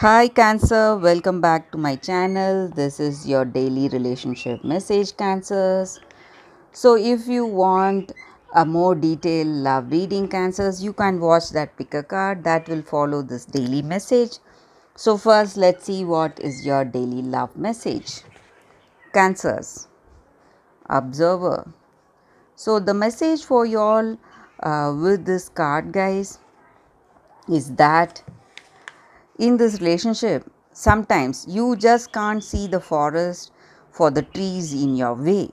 Hi Cancer, welcome back to my channel. This is your daily relationship message, Cancers. So, if you want a more detailed love reading, Cancers, you can watch that picker card that will follow this daily message. So, first, let's see what is your daily love message, Cancers. Observer. So, the message for you all uh, with this card, guys, is that in this relationship, sometimes you just can't see the forest for the trees in your way.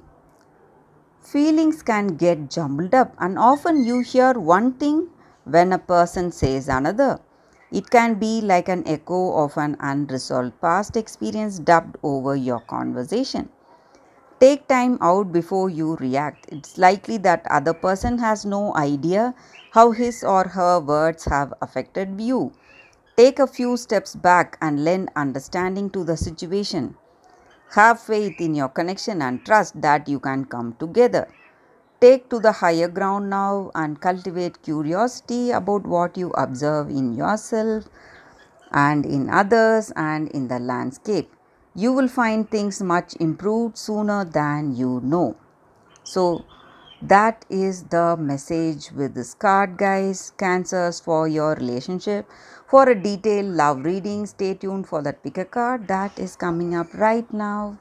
Feelings can get jumbled up, and often you hear one thing when a person says another. It can be like an echo of an unresolved past experience dubbed over your conversation. Take time out before you react. It's likely that other person has no idea how his or her words have affected you Take a few steps back and lend understanding to the situation. Have faith in your connection and trust that you can come together. Take to the higher ground now and cultivate curiosity about what you observe in yourself and in others and in the landscape. You will find things much improved sooner than you know. So, that is the message with this card, guys. Cancers for your relationship for a detailed love reading, stay tuned for that pick a card that is coming up right now.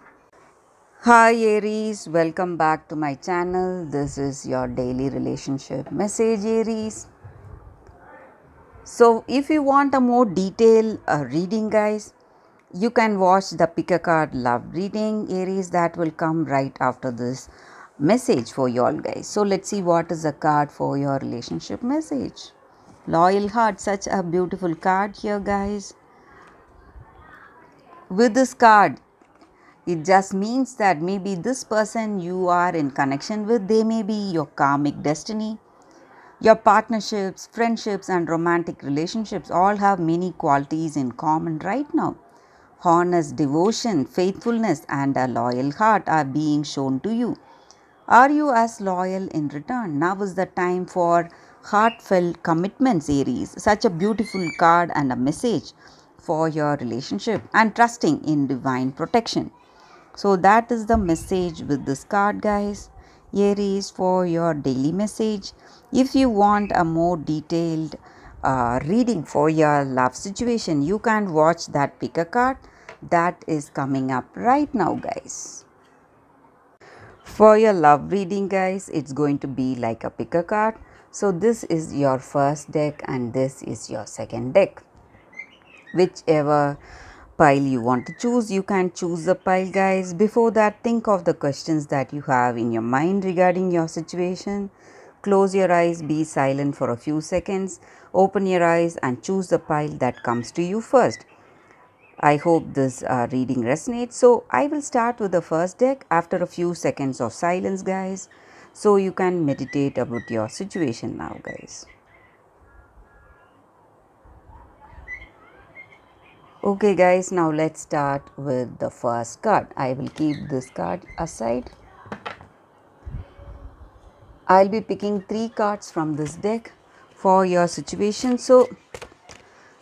Hi Aries, welcome back to my channel. This is your daily relationship message, Aries. So, if you want a more detailed uh, reading, guys, you can watch the pick a card love reading, Aries, that will come right after this message for you all, guys. So, let's see what is the card for your relationship message. Loyal Heart, such a beautiful card here, guys. With this card, it just means that maybe this person you are in connection with, they may be your karmic destiny. Your partnerships, friendships, and romantic relationships all have many qualities in common right now. Honest devotion, faithfulness, and a loyal heart are being shown to you. Are you as loyal in return? Now is the time for heartfelt commitment series such a beautiful card and a message for your relationship and trusting in divine protection so that is the message with this card guys aries for your daily message if you want a more detailed uh, reading for your love situation you can watch that pick a card that is coming up right now guys for your love reading guys it's going to be like a picker card so this is your first deck and this is your second deck. Whichever pile you want to choose, you can choose the pile guys. Before that, think of the questions that you have in your mind regarding your situation. Close your eyes, be silent for a few seconds, open your eyes and choose the pile that comes to you first. I hope this uh, reading resonates. So I will start with the first deck after a few seconds of silence guys. So you can meditate about your situation now, guys. Okay, guys, now let's start with the first card. I will keep this card aside. I'll be picking three cards from this deck for your situation. So,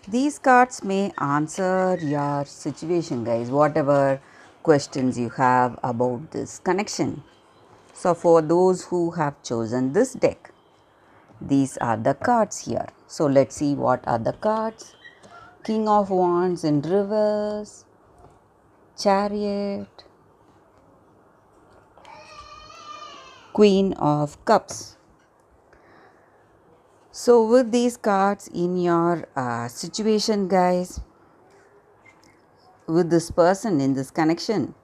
these cards may answer your situation, guys, whatever questions you have about this connection. So, for those who have chosen this deck, these are the cards here. So, let's see what are the cards King of Wands in Rivers, Chariot, Queen of Cups. So, with these cards in your uh, situation, guys, with this person in this connection,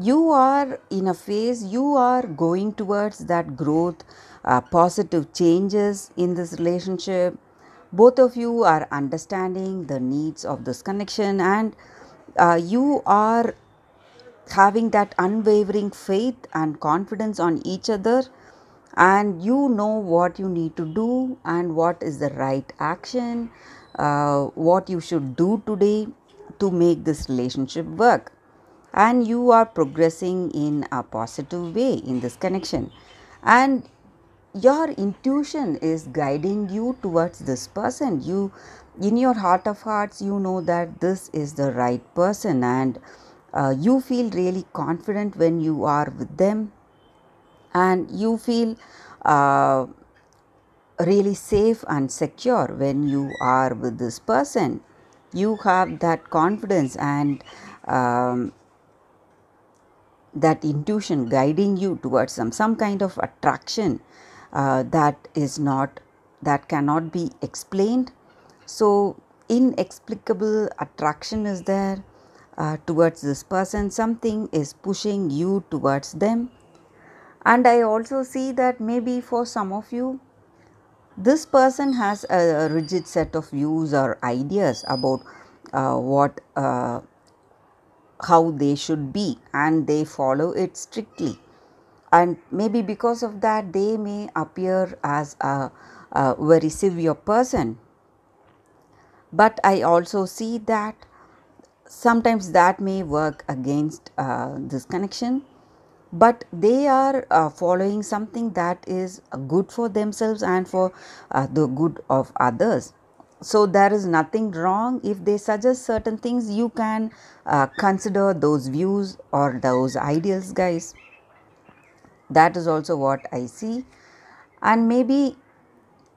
you are in a phase you are going towards that growth uh, positive changes in this relationship both of you are understanding the needs of this connection and uh, you are having that unwavering faith and confidence on each other and you know what you need to do and what is the right action uh, what you should do today to make this relationship work and you are progressing in a positive way in this connection and your intuition is guiding you towards this person you in your heart of hearts you know that this is the right person and uh, you feel really confident when you are with them and you feel uh, really safe and secure when you are with this person you have that confidence and um, that intuition guiding you towards some some kind of attraction uh, that is not that cannot be explained so inexplicable attraction is there uh, towards this person something is pushing you towards them and i also see that maybe for some of you this person has a rigid set of views or ideas about uh, what uh, how they should be and they follow it strictly and maybe because of that they may appear as a, a very severe person but i also see that sometimes that may work against uh, this connection but they are uh, following something that is good for themselves and for uh, the good of others so there is nothing wrong if they suggest certain things you can uh, consider those views or those ideals, guys that is also what i see and maybe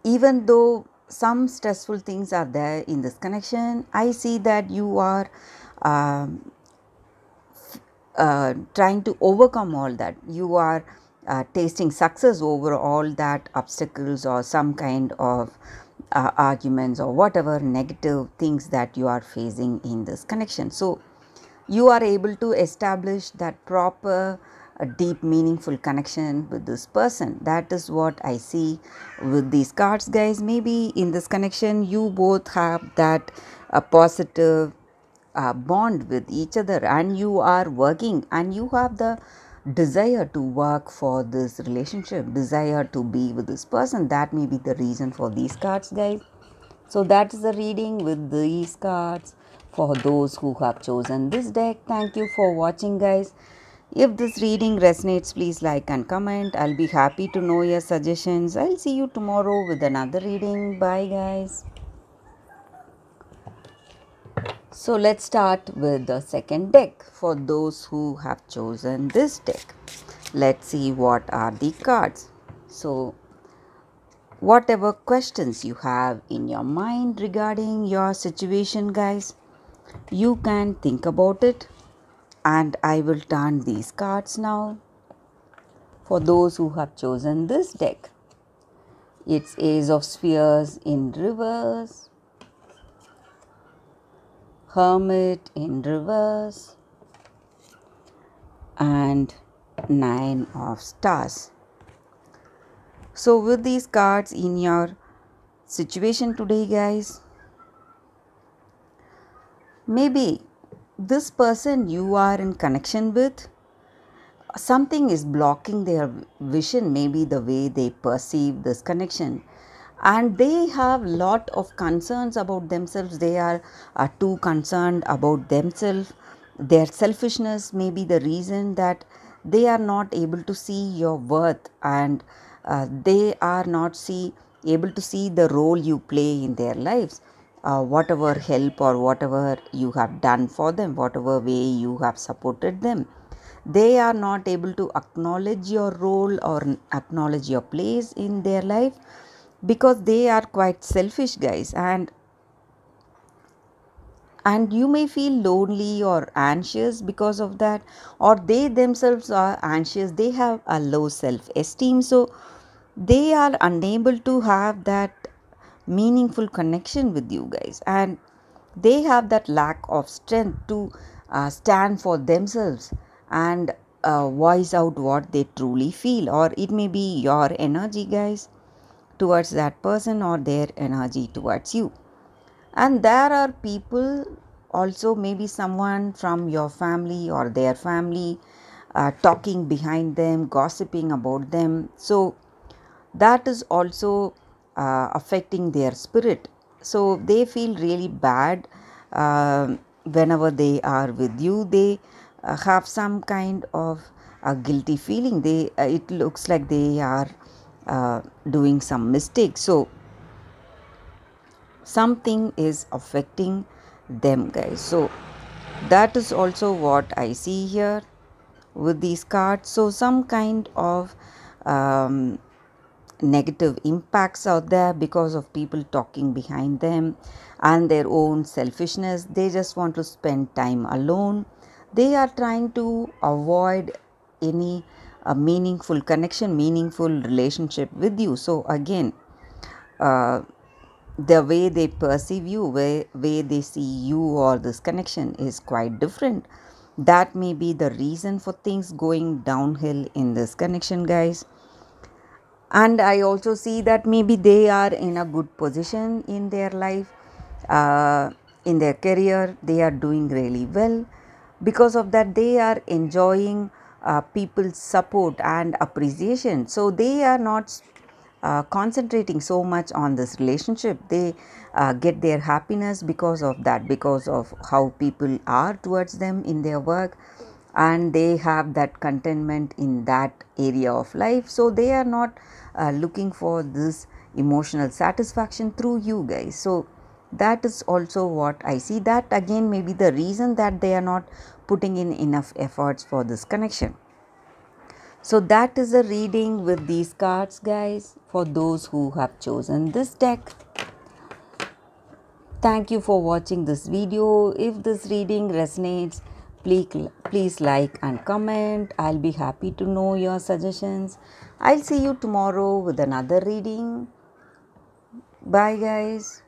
even though some stressful things are there in this connection i see that you are um, uh, trying to overcome all that you are uh, tasting success over all that obstacles or some kind of uh, arguments or whatever negative things that you are facing in this connection. So, you are able to establish that proper, uh, deep, meaningful connection with this person. That is what I see with these cards, guys. Maybe in this connection, you both have that uh, positive uh, bond with each other, and you are working and you have the desire to work for this relationship, desire to be with this person. That may be the reason for these cards, guys. So, that is the reading with these cards for those who have chosen this deck. Thank you for watching, guys. If this reading resonates, please like and comment. I'll be happy to know your suggestions. I'll see you tomorrow with another reading. Bye, guys. So let's start with the second deck for those who have chosen this deck. Let's see what are the cards. So whatever questions you have in your mind regarding your situation guys, you can think about it and I will turn these cards now for those who have chosen this deck. It's Ace of Spheres in reverse, hermit in reverse and nine of stars so with these cards in your situation today guys maybe this person you are in connection with something is blocking their vision maybe the way they perceive this connection and they have lot of concerns about themselves they are, uh, too concerned about themselves their selfishness may be the reason that they are not able to see your worth and uh, they are not see able to see the role you play in their lives uh, whatever help or whatever you have done for them whatever way you have supported them they are not able to acknowledge your role or acknowledge your place in their life because they are quite selfish guys and and you may feel lonely or anxious because of that or they themselves are anxious they have a low self esteem so they are unable to have that meaningful connection with you guys and they have that lack of strength to uh, stand for themselves and uh, voice out what they truly feel or it may be your energy guys towards that person or their energy towards you and there are people also maybe someone from your family or their family uh, talking behind them gossiping about them so that is also uh, affecting their spirit so they feel really bad uh, whenever they are with you they uh, have some kind of a guilty feeling they uh, it looks like they are uh, doing some mistakes so something is affecting them guys so that is also what i see here with these cards so some kind of um, negative impacts out there because of people talking behind them and their own selfishness they just want to spend time alone they are trying to avoid any a meaningful connection, meaningful relationship with you. So, again, uh, the way they perceive you, way, way they see you or this connection is quite different. That may be the reason for things going downhill in this connection, guys. And I also see that maybe they are in a good position in their life, uh, in their career, they are doing really well. Because of that, they are enjoying uh, people's support and appreciation. So they are not uh, concentrating so much on this relationship. They uh, get their happiness because of that, because of how people are towards them in their work, and they have that contentment in that area of life. So they are not uh, looking for this emotional satisfaction through you guys. So that is also what i see that again may be the reason that they are not putting in enough efforts for this connection so that is the reading with these cards guys for those who have chosen this deck thank you for watching this video if this reading resonates please please like and comment i'll be happy to know your suggestions i'll see you tomorrow with another reading bye guys